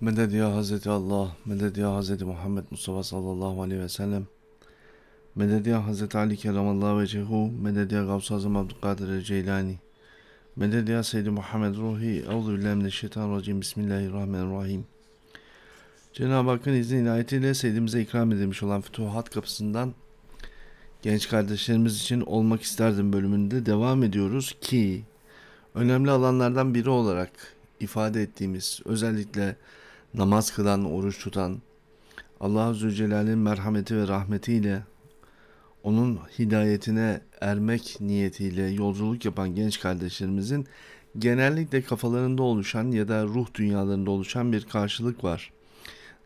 Medet ya Hazreti Allah, medet ya Hazreti Muhammed Mustafa sallallahu aleyhi ve sellem. Medet ya Hazreti Ali keramallahu vecehu, medet ya Gavs-ı Azam Abdülkadir Ceylani. Medet ya Seyyidi Muhammed Ruhi, Euzu billahi mineşşeytanirracim, Bismillahirrahmanirrahim. Cenab-ı Hakk'ın izni inayetiyle Seyyidimize ikram edilmiş olan Fütuhat kapısından genç kardeşlerimiz için olmak isterdim bölümünde devam ediyoruz ki önemli alanlardan biri olarak ifade ettiğimiz özellikle namaz kılan, oruç tutan, Allah-u Zülcelal'in merhameti ve rahmetiyle onun hidayetine ermek niyetiyle yolculuk yapan genç kardeşlerimizin genellikle kafalarında oluşan ya da ruh dünyalarında oluşan bir karşılık var.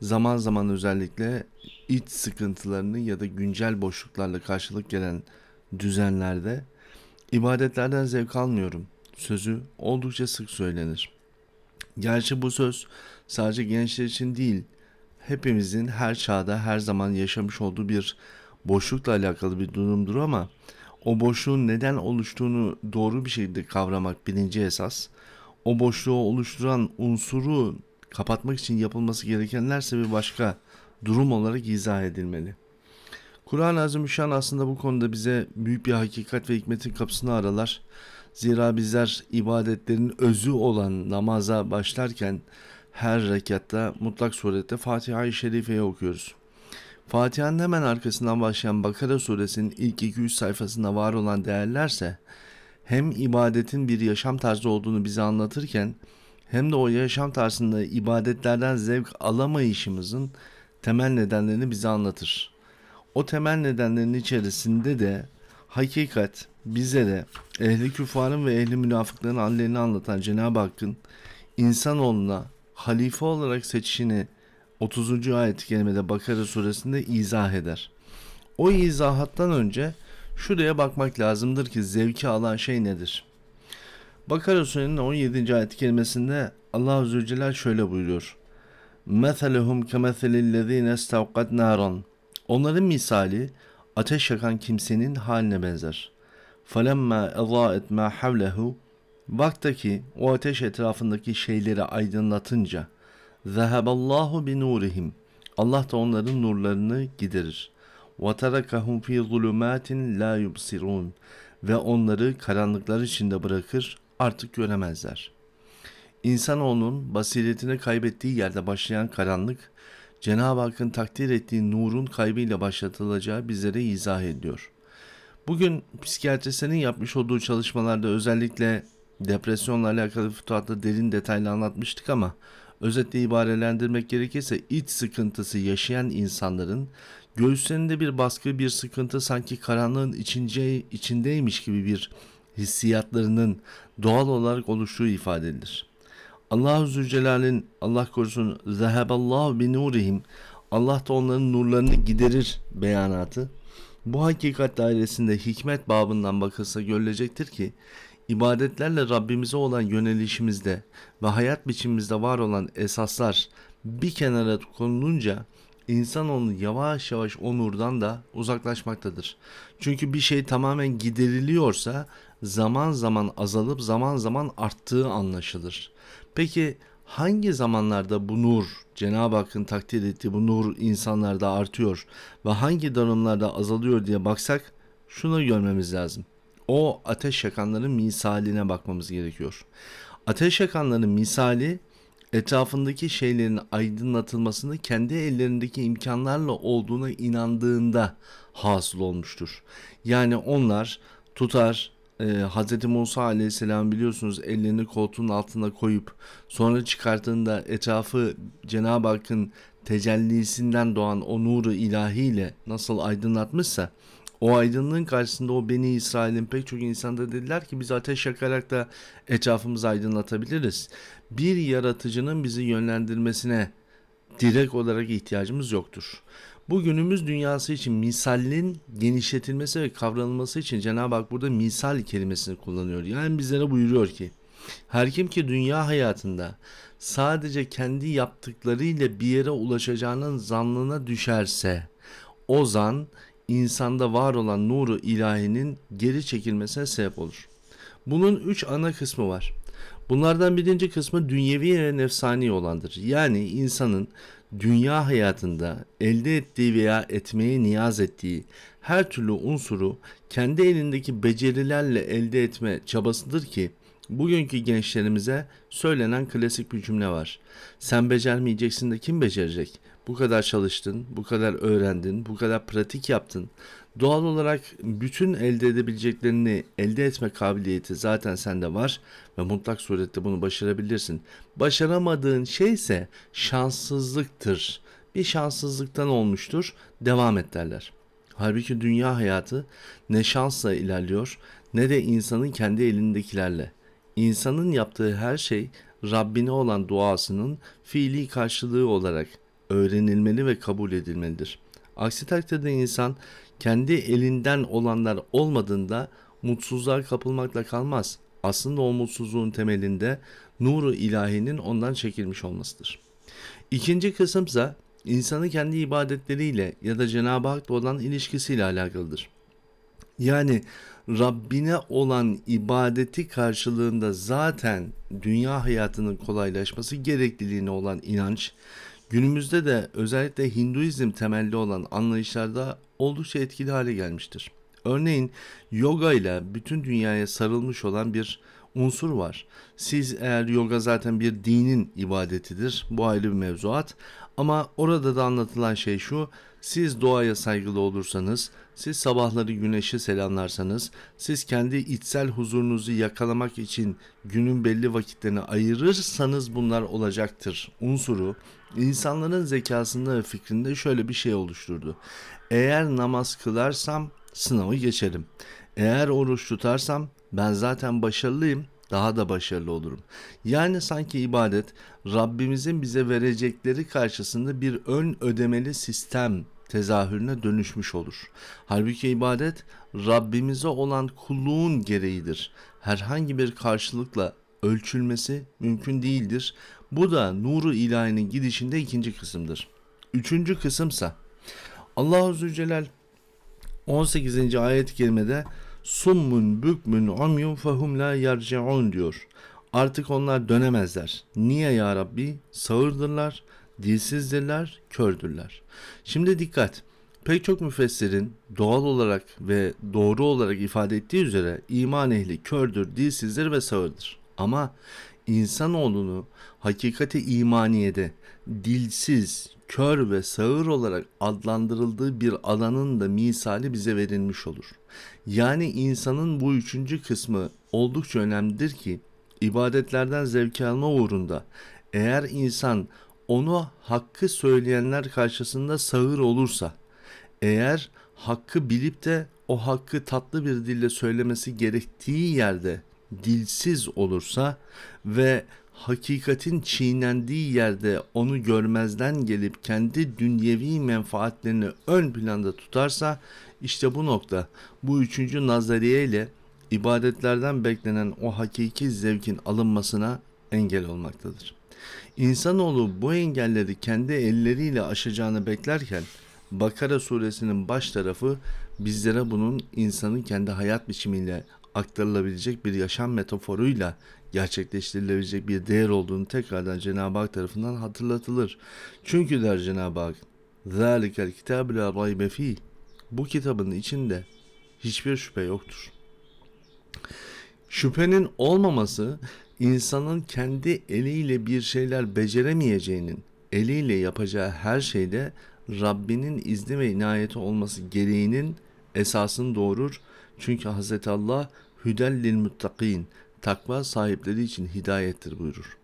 Zaman zaman özellikle iç sıkıntılarını ya da güncel boşluklarla karşılık gelen düzenlerde ibadetlerden zevk almıyorum sözü oldukça sık söylenir. Gerçi bu söz sadece gençler için değil, hepimizin her çağda her zaman yaşamış olduğu bir boşlukla alakalı bir durumdur ama o boşluğun neden oluştuğunu doğru bir şekilde kavramak birinci esas. O boşluğu oluşturan unsuru kapatmak için yapılması gerekenlerse bir başka durum olarak izah edilmeli. Kur'an-ı Azimüşşan aslında bu konuda bize büyük bir hakikat ve hikmetin kapısını aralar. Zira bizler ibadetlerin özü olan namaza başlarken her rekatta mutlak surette Fatiha-i Şerife'yi okuyoruz. Fatiha'nın hemen arkasından başlayan Bakara suresinin ilk 2-3 sayfasında var olan değerlerse hem ibadetin bir yaşam tarzı olduğunu bize anlatırken hem de o yaşam tarzında ibadetlerden zevk alamayışımızın temel nedenlerini bize anlatır. O temel nedenlerin içerisinde de Hakikat bize de ehli küfarın ve ehli münafıkların hallerini anlatan Cenab-ı Hakk'ın insanoğluna halife olarak seçişini 30. ayet-i kerimede Bakara suresinde izah eder. O izahattan önce şuraya bakmak lazımdır ki zevki alan şey nedir? Bakara suresinin 17. ayet-i kerimesinde Allah Celle şöyle buyuruyor. مَثَلُهُمْ كَمَثَلِ الَّذ۪ينَ اسْتَوْقَدْ نَارًا Onların misali ateş yakan kimsenin haline benzer. فَلَمَّا اَضَاءَتْ مَا حَوْلَهُ Vaktaki o ateş etrafındaki şeyleri aydınlatınca ذَهَبَ اللّٰهُ بِنُورِهِمْ Allah da onların nurlarını giderir. وَتَرَكَهُمْ ف۪ي ظُلُمَاتٍ لَا يُبْصِرُونَ Ve onları karanlıklar içinde bırakır, artık göremezler. İnsanoğlunun basiretini kaybettiği yerde başlayan karanlık, Cenab-ı Hakk'ın takdir ettiği nurun kaybıyla başlatılacağı bizlere izah ediyor. Bugün psikiyatristlerin yapmış olduğu çalışmalarda özellikle depresyonla alakalı fütuhatla derin detaylı anlatmıştık ama özetle ibarelendirmek gerekirse iç sıkıntısı yaşayan insanların göğüslerinde bir baskı, bir sıkıntı sanki karanlığın içince, içindeymiş gibi bir hissiyatlarının doğal olarak oluştuğu ifade edilir. Allahu Zülcelal'in Allah korusun zeheballahu bi nurihim Allah da onların nurlarını giderir beyanatı. Bu hakikat dairesinde hikmet babından bakılsa görülecektir ki ibadetlerle Rabbimize olan yönelişimizde ve hayat biçimimizde var olan esaslar bir kenara konulunca insan onu yavaş yavaş o nurdan da uzaklaşmaktadır. Çünkü bir şey tamamen gideriliyorsa zaman zaman azalıp zaman zaman arttığı anlaşılır. Peki hangi zamanlarda bu nur, Cenab-ı Hakk'ın takdir ettiği bu nur insanlarda artıyor ve hangi dönemlerde azalıyor diye baksak şunu görmemiz lazım. O ateş yakanların misaline bakmamız gerekiyor. Ateş yakanların misali etrafındaki şeylerin aydınlatılmasını kendi ellerindeki imkanlarla olduğuna inandığında hasıl olmuştur. Yani onlar tutar, e, ee, Hz. Musa aleyhisselam biliyorsunuz ellerini koltuğun altına koyup sonra çıkarttığında etrafı Cenab-ı Hakk'ın tecellisinden doğan o nuru ilahiyle nasıl aydınlatmışsa o aydınlığın karşısında o Beni İsrail'in pek çok insanda dediler ki biz ateş yakarak da etrafımızı aydınlatabiliriz. Bir yaratıcının bizi yönlendirmesine direkt olarak ihtiyacımız yoktur. Bu günümüz dünyası için misalin genişletilmesi ve kavranılması için Cenab-ı Hak burada misal kelimesini kullanıyor. Yani bizlere buyuruyor ki her kim ki dünya hayatında sadece kendi yaptıklarıyla bir yere ulaşacağının zannına düşerse o zan insanda var olan nuru ilahinin geri çekilmesine sebep olur. Bunun üç ana kısmı var. Bunlardan birinci kısmı dünyevi ve nefsani olandır. Yani insanın dünya hayatında elde ettiği veya etmeye niyaz ettiği her türlü unsuru kendi elindeki becerilerle elde etme çabasıdır ki bugünkü gençlerimize söylenen klasik bir cümle var. Sen becermeyeceksin de kim becerecek? Bu kadar çalıştın, bu kadar öğrendin, bu kadar pratik yaptın. Doğal olarak bütün elde edebileceklerini elde etme kabiliyeti zaten sende var ve mutlak surette bunu başarabilirsin. Başaramadığın şey ise şanssızlıktır. Bir şanssızlıktan olmuştur, devam et derler. Halbuki dünya hayatı ne şansla ilerliyor ne de insanın kendi elindekilerle. İnsanın yaptığı her şey Rabbine olan duasının fiili karşılığı olarak öğrenilmeli ve kabul edilmelidir.'' Aksi takdirde insan kendi elinden olanlar olmadığında mutsuzluğa kapılmakla kalmaz. Aslında o mutsuzluğun temelinde nuru ilahinin ondan çekilmiş olmasıdır. İkinci kısımsa insanı kendi ibadetleriyle ya da Cenab-ı Hak'la olan ilişkisiyle alakalıdır. Yani Rabbine olan ibadeti karşılığında zaten dünya hayatının kolaylaşması gerekliliğine olan inanç Günümüzde de özellikle Hinduizm temelli olan anlayışlarda oldukça etkili hale gelmiştir. Örneğin yoga ile bütün dünyaya sarılmış olan bir unsur var. Siz eğer yoga zaten bir dinin ibadetidir. Bu ayrı bir mevzuat. Ama orada da anlatılan şey şu. Siz doğaya saygılı olursanız, siz sabahları güneşi selamlarsanız, siz kendi içsel huzurunuzu yakalamak için günün belli vakitlerini ayırırsanız bunlar olacaktır unsuru insanların zekasında ve fikrinde şöyle bir şey oluşturdu. Eğer namaz kılarsam sınavı geçerim. Eğer oruç tutarsam ben zaten başarılıyım daha da başarılı olurum. Yani sanki ibadet Rabbimizin bize verecekleri karşısında bir ön ödemeli sistem tezahürüne dönüşmüş olur. Halbuki ibadet Rabbimize olan kulluğun gereğidir. Herhangi bir karşılıkla ölçülmesi mümkün değildir. Bu da nuru ilahinin gidişinde ikinci kısımdır. Üçüncü kısımsa Allahu Zülcelal 18. ayet-i kerimede summun bükmün amyun fehum la yerceun diyor. Artık onlar dönemezler. Niye ya Rabbi? Sağırdırlar, dilsizdirler, kördürler. Şimdi dikkat. Pek çok müfessirin doğal olarak ve doğru olarak ifade ettiği üzere iman ehli kördür, dilsizdir ve sağırdır. Ama insanoğlunu hakikate imaniyede dilsiz, kör ve sağır olarak adlandırıldığı bir alanın da misali bize verilmiş olur. Yani insanın bu üçüncü kısmı oldukça önemlidir ki ibadetlerden zevk alma uğrunda eğer insan onu hakkı söyleyenler karşısında sağır olursa, eğer hakkı bilip de o hakkı tatlı bir dille söylemesi gerektiği yerde dilsiz olursa ve hakikatin çiğnendiği yerde onu görmezden gelip kendi dünyevi menfaatlerini ön planda tutarsa işte bu nokta bu üçüncü nazariye ile ibadetlerden beklenen o hakiki zevkin alınmasına engel olmaktadır. İnsanoğlu bu engelleri kendi elleriyle aşacağını beklerken Bakara suresinin baş tarafı bizlere bunun insanın kendi hayat biçimiyle aktarılabilecek bir yaşam metaforuyla gerçekleştirilebilecek bir değer olduğunu tekrardan Cenab-ı Hak tarafından hatırlatılır. Çünkü der Cenab-ı Hak ذَٰلِكَ الْكِتَابِ لَا رَيْبَ Bu kitabın içinde hiçbir şüphe yoktur. Şüphenin olmaması insanın kendi eliyle bir şeyler beceremeyeceğinin, eliyle yapacağı her şeyde Rabbinin izni ve inayeti olması gereğinin esasını doğurur çünkü Hz. Allah hüdellil muttakin takva sahipleri için hidayettir buyurur.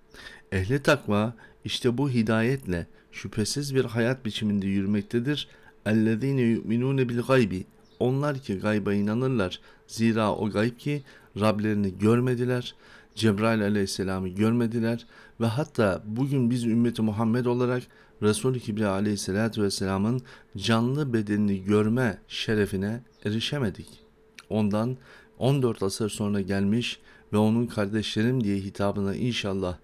Ehli takva işte bu hidayetle şüphesiz bir hayat biçiminde yürümektedir. Ellezine yu'minune bil gaybi onlar ki gayba inanırlar. Zira o gayb ki Rablerini görmediler. Cebrail aleyhisselamı görmediler ve hatta bugün biz ümmeti Muhammed olarak Resul-i Kibriya aleyhissalatü vesselamın canlı bedenini görme şerefine erişemedik.'' ondan 14 asır sonra gelmiş ve onun kardeşlerim diye hitabına inşallah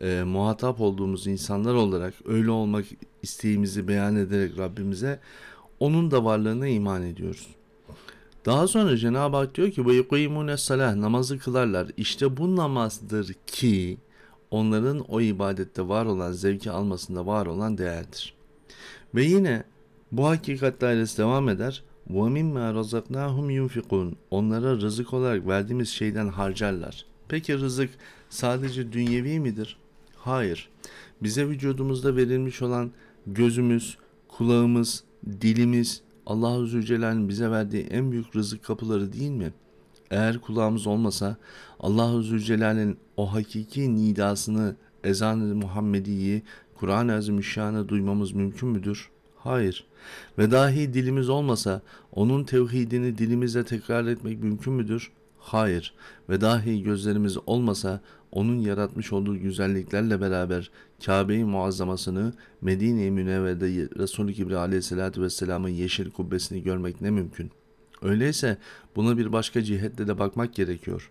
e, muhatap olduğumuz insanlar olarak öyle olmak isteğimizi beyan ederek Rabbimize onun da varlığına iman ediyoruz. Daha sonra Cenab-ı Hak diyor ki وَيُقِيمُونَ salah Namazı kılarlar. İşte bu namazdır ki onların o ibadette var olan, zevki almasında var olan değerdir. Ve yine bu hakikatler dairesi devam eder. وَمِمَّا رَزَقْنَاهُمْ يُنْفِقُونَ Onlara rızık olarak verdiğimiz şeyden harcarlar. Peki rızık sadece dünyevi midir? Hayır. Bize vücudumuzda verilmiş olan gözümüz, kulağımız, dilimiz Allah-u Zülcelal'in bize verdiği en büyük rızık kapıları değil mi? Eğer kulağımız olmasa Allah-u Zülcelal'in o hakiki nidasını ezan-ı Muhammedi'yi Kur'an-ı Azimüşşan'ı duymamız mümkün müdür?'' Hayır. Ve dahi dilimiz olmasa onun tevhidini dilimizle tekrar etmek mümkün müdür? Hayır. Ve dahi gözlerimiz olmasa onun yaratmış olduğu güzelliklerle beraber kabe Muazzama'sını Medine-i Münevver'de Resul-i Kibri Aleyhisselatü Vesselam'ın yeşil kubbesini görmek ne mümkün? Öyleyse buna bir başka cihetle de bakmak gerekiyor.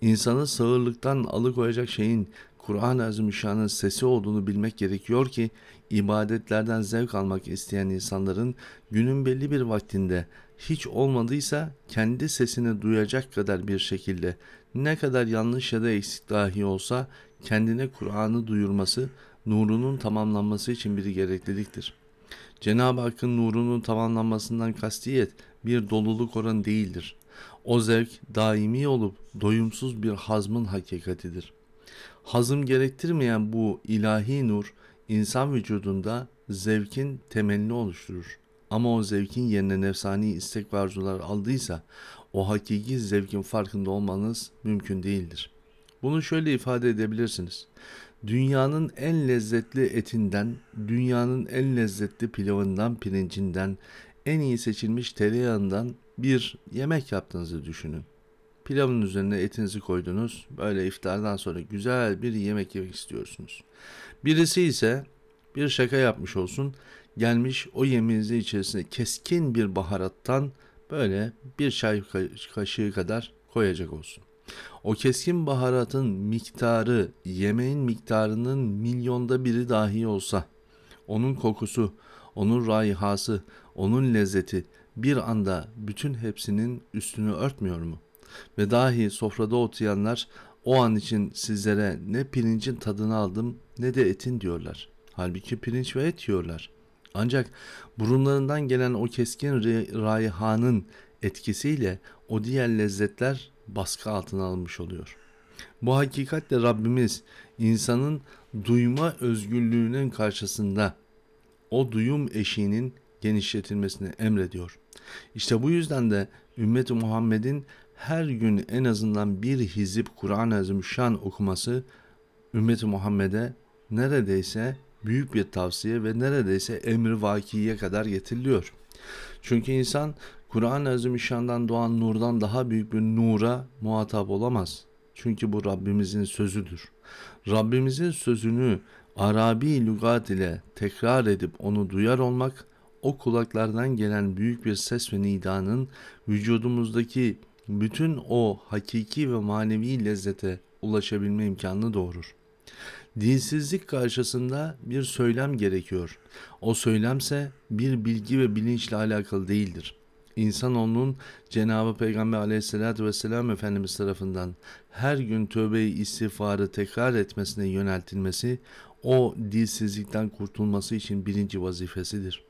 İnsanı sağırlıktan alıkoyacak şeyin Kur'an-ı Azimüşşan'ın sesi olduğunu bilmek gerekiyor ki ibadetlerden zevk almak isteyen insanların günün belli bir vaktinde hiç olmadıysa kendi sesini duyacak kadar bir şekilde ne kadar yanlış ya da eksik dahi olsa kendine Kur'an'ı duyurması, nurunun tamamlanması için bir gerekliliktir. Cenab-ı Hakk'ın nurunun tamamlanmasından kastiyet bir doluluk oranı değildir. O zevk daimi olup doyumsuz bir hazmın hakikatidir.'' Hazım gerektirmeyen bu ilahi nur insan vücudunda zevkin temelini oluşturur. Ama o zevkin yerine nefsani istek ve arzular aldıysa o hakiki zevkin farkında olmanız mümkün değildir. Bunu şöyle ifade edebilirsiniz. Dünyanın en lezzetli etinden, dünyanın en lezzetli pilavından, pirincinden, en iyi seçilmiş tereyağından bir yemek yaptığınızı düşünün. Pilavın üzerine etinizi koydunuz. Böyle iftardan sonra güzel bir yemek yemek istiyorsunuz. Birisi ise bir şaka yapmış olsun. Gelmiş o yemeğinizin içerisine keskin bir baharattan böyle bir çay kaşığı kadar koyacak olsun. O keskin baharatın miktarı yemeğin miktarının milyonda biri dahi olsa onun kokusu, onun rayhası, onun lezzeti bir anda bütün hepsinin üstünü örtmüyor mu? Ve dahi sofrada otuyanlar o an için sizlere ne pirincin tadını aldım ne de etin diyorlar. Halbuki pirinç ve et yiyorlar. Ancak burunlarından gelen o keskin rayhanın etkisiyle o diğer lezzetler baskı altına alınmış oluyor. Bu hakikatle Rabbimiz insanın duyma özgürlüğünün karşısında o duyum eşiğinin genişletilmesini emrediyor. İşte bu yüzden de ümmet Muhammed'in her gün en azından bir hizip Kur'an-ı Azimüşşan okuması ümmeti Muhammed'e neredeyse büyük bir tavsiye ve neredeyse emri vakiye kadar getiriliyor. Çünkü insan Kur'an-ı Azimüşşan'dan doğan nurdan daha büyük bir nura muhatap olamaz. Çünkü bu Rabbimizin sözüdür. Rabbimizin sözünü Arabi lügat ile tekrar edip onu duyar olmak, o kulaklardan gelen büyük bir ses ve nidanın vücudumuzdaki bütün o hakiki ve manevi lezzete ulaşabilme imkanını doğurur. Dinsizlik karşısında bir söylem gerekiyor. O söylemse bir bilgi ve bilinçle alakalı değildir. İnsan onun Cenabı Peygamber Aleyhisselatü vesselam Efendimiz tarafından her gün tövbe-i istiğfarı tekrar etmesine yöneltilmesi o dilsizlikten kurtulması için birinci vazifesidir.''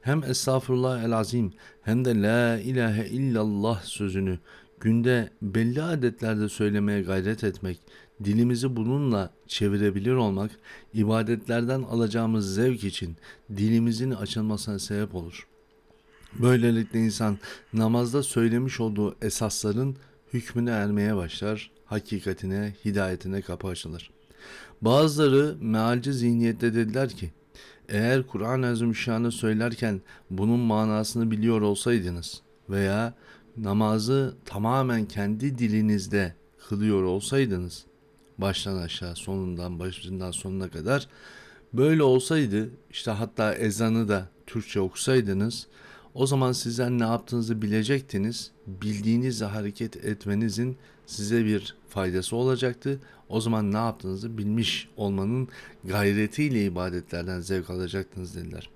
Hem Estağfurullah el Azim hem de La ilahe illallah sözünü günde belli adetlerde söylemeye gayret etmek, dilimizi bununla çevirebilir olmak ibadetlerden alacağımız zevk için dilimizin açılmasına sebep olur. Böylelikle insan namazda söylemiş olduğu esasların hükmüne ermeye başlar, hakikatine, hidayetine kapı açılır. Bazıları mealci zihniyette dediler ki, eğer Kur'an-ı Azimüşşan'ı söylerken bunun manasını biliyor olsaydınız veya namazı tamamen kendi dilinizde kılıyor olsaydınız baştan aşağı sonundan başından sonuna kadar böyle olsaydı işte hatta ezanı da Türkçe okusaydınız o zaman sizden ne yaptığınızı bilecektiniz. Bildiğinizle hareket etmenizin size bir faydası olacaktı. O zaman ne yaptığınızı bilmiş olmanın gayretiyle ibadetlerden zevk alacaktınız dediler.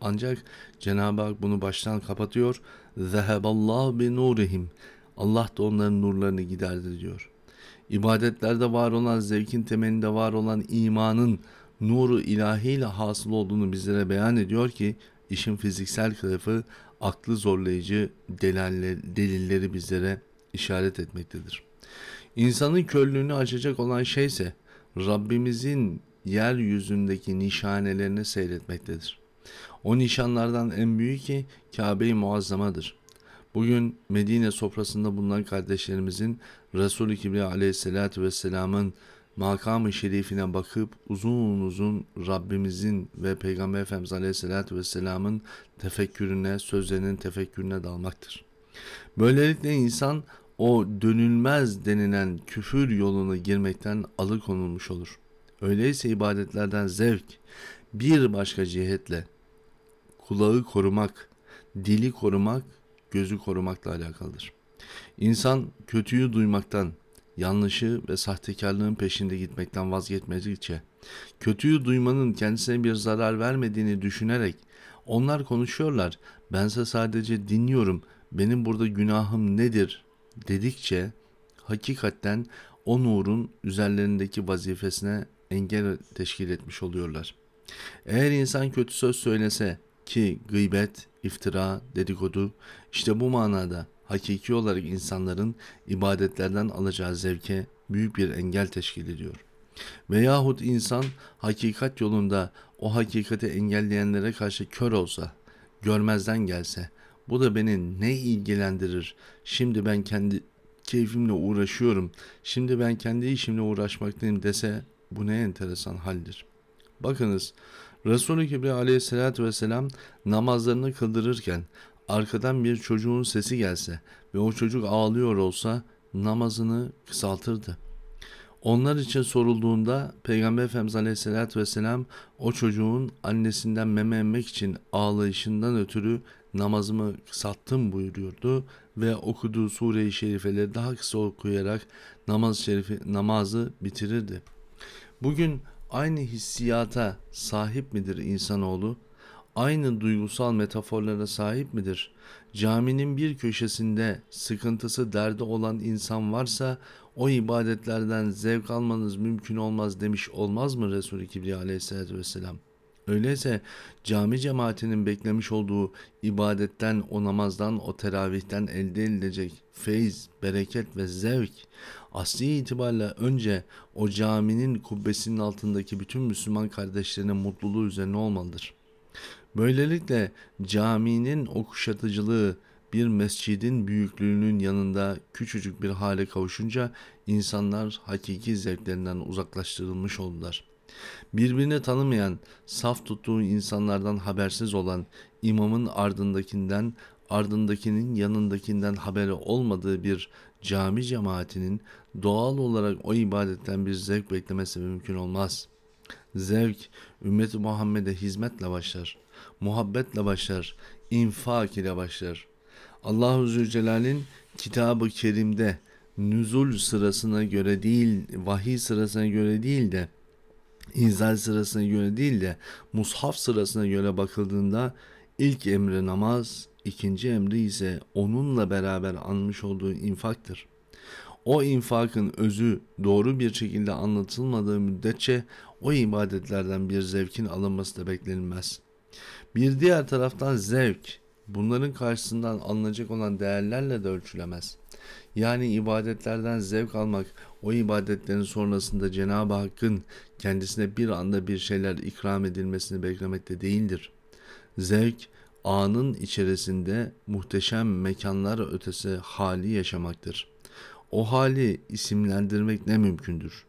Ancak Cenab-ı Hak bunu baştan kapatıyor. Zeheballahu bi nurihim. Allah da onların nurlarını giderdi diyor. İbadetlerde var olan zevkin temelinde var olan imanın nuru ilahiyle hasıl olduğunu bizlere beyan ediyor ki işin fiziksel tarafı aklı zorlayıcı delilleri bizlere işaret etmektedir. İnsanın körlüğünü açacak olan şey ise Rabbimizin yeryüzündeki nişanelerini seyretmektedir. O nişanlardan en büyüğü ki Kabe-i Muazzama'dır. Bugün Medine sofrasında bulunan kardeşlerimizin Resul-i Kibriya aleyhissalatü vesselamın makamı şerifine bakıp uzun uzun Rabbimizin ve Peygamber Efendimiz aleyhissalatü vesselamın tefekkürüne, sözlerinin tefekkürüne dalmaktır. Böylelikle insan o dönülmez denilen küfür yoluna girmekten alıkonulmuş olur. Öyleyse ibadetlerden zevk bir başka cihetle kulağı korumak, dili korumak, gözü korumakla alakalıdır. İnsan kötüyü duymaktan, yanlışı ve sahtekarlığın peşinde gitmekten vazgeçmedikçe, kötüyü duymanın kendisine bir zarar vermediğini düşünerek, onlar konuşuyorlar, bense sadece dinliyorum, benim burada günahım nedir dedikçe hakikatten o nurun üzerlerindeki vazifesine engel teşkil etmiş oluyorlar. Eğer insan kötü söz söylese ki gıybet, iftira, dedikodu işte bu manada hakiki olarak insanların ibadetlerden alacağı zevke büyük bir engel teşkil ediyor. Veyahut insan hakikat yolunda o hakikati engelleyenlere karşı kör olsa, görmezden gelse, bu da beni ne ilgilendirir? Şimdi ben kendi keyfimle uğraşıyorum. Şimdi ben kendi işimle uğraşmaktayım dese bu ne enteresan haldir. Bakınız Resulü Kibriya aleyhissalatü vesselam namazlarını kıldırırken arkadan bir çocuğun sesi gelse ve o çocuk ağlıyor olsa namazını kısaltırdı. Onlar için sorulduğunda Peygamber Efendimiz Aleyhisselatü Vesselam o çocuğun annesinden meme emmek için ağlayışından ötürü namazımı sattım buyuruyordu ve okuduğu sure-i şerifeleri daha kısa okuyarak namaz şerifi, namazı bitirirdi. Bugün aynı hissiyata sahip midir insanoğlu? Aynı duygusal metaforlara sahip midir? Caminin bir köşesinde sıkıntısı derdi olan insan varsa o ibadetlerden zevk almanız mümkün olmaz demiş olmaz mı Resul-i Kibriya aleyhissalatü vesselam? Öyleyse cami cemaatinin beklemiş olduğu ibadetten, o namazdan, o teravihten elde edilecek feyiz, bereket ve zevk asli itibariyle önce o caminin kubbesinin altındaki bütün Müslüman kardeşlerinin mutluluğu üzerine olmalıdır. Böylelikle caminin o kuşatıcılığı bir mescidin büyüklüğünün yanında küçücük bir hale kavuşunca insanlar hakiki zevklerinden uzaklaştırılmış oldular.'' Birbirini tanımayan, saf tuttuğu insanlardan habersiz olan imamın ardındakinden, ardındakinin yanındakinden haberi olmadığı bir cami cemaatinin doğal olarak o ibadetten bir zevk beklemesi mümkün olmaz. Zevk, ümmeti Muhammed'e hizmetle başlar, muhabbetle başlar, infak ile başlar. Allahu Zülcelal'in kitabı kerimde nüzul sırasına göre değil, vahiy sırasına göre değil de İnzal sırasına göre değil de mushaf sırasına göre bakıldığında ilk emri namaz, ikinci emri ise onunla beraber anmış olduğu infaktır. O infakın özü doğru bir şekilde anlatılmadığı müddetçe o ibadetlerden bir zevkin alınması da beklenilmez. Bir diğer taraftan zevk bunların karşısından alınacak olan değerlerle de ölçülemez. Yani ibadetlerden zevk almak, o ibadetlerin sonrasında Cenab-ı Hakk'ın kendisine bir anda bir şeyler ikram edilmesini beklemekte değildir. Zevk, anın içerisinde muhteşem mekanlar ötesi hali yaşamaktır. O hali isimlendirmek ne mümkündür?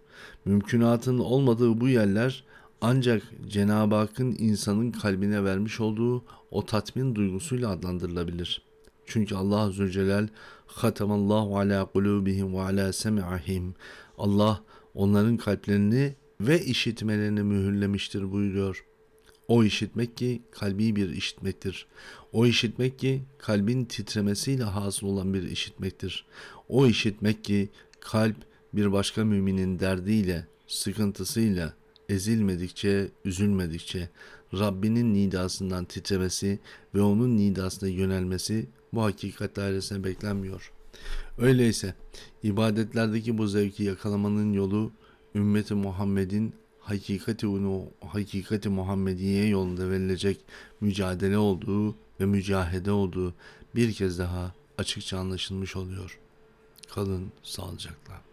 Mümkünatın olmadığı bu yerler ancak Cenab-ı Hakk'ın insanın kalbine vermiş olduğu o tatmin duygusuyla adlandırılabilir.'' Çünkü Allah Zülcelal Hatamallahu ala kulubihim ve ala semi'ahim. Allah onların kalplerini ve işitmelerini mühürlemiştir buyuruyor. O işitmek ki kalbi bir işitmektir. O işitmek ki kalbin titremesiyle hasıl olan bir işitmektir. O işitmek ki kalp bir başka müminin derdiyle, sıkıntısıyla ezilmedikçe, üzülmedikçe Rabbinin nidasından titremesi ve onun nidasına yönelmesi bu hakikat dairesine beklenmiyor. Öyleyse ibadetlerdeki bu zevki yakalamanın yolu ümmeti Muhammed'in hakikati unu, hakikati Muhammediye yolunda verilecek mücadele olduğu ve mücahede olduğu bir kez daha açıkça anlaşılmış oluyor. Kalın sağlıcakla.